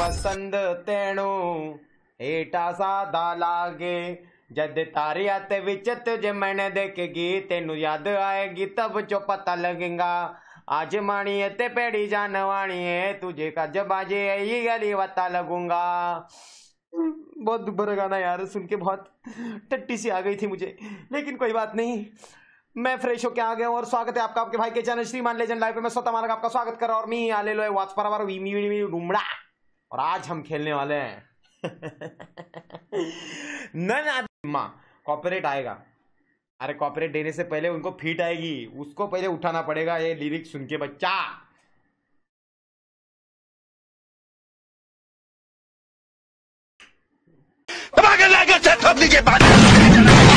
पसंद तेणु एटा सादा लागे जद तारी ਅਤੇ ਵਿੱਚ ਤੁਝ मैंने देखेगी ਤੈਨੂੰ याद आएगी तब चो पता लगेगा आज माणी ते पेड़ी जानवाणी है तुझे का जब आज यही गली पता लगूंगा बहुत बुरा गाना यार सुन के बहुत टट्टी सी आ गई थी मुझे लेकिन कोई बात नहीं मैं फ्रेश होके आ गया हूँ और स्वागत है आपका आपके भाई के चैनल श्रीमान लेजेंड लाइव पे मैं स्वतः मानक आपका स्वागत कर रहा और मी आले लो वाच पर और आज हम खेलने वाले हैं नन आदिमा कॉपरेट आएगा अरे कॉपरेट देने से पहले उनको फीट आएगी उसको पहले उठाना पड़ेगा ये लिरिक्स सुन के बच्चा के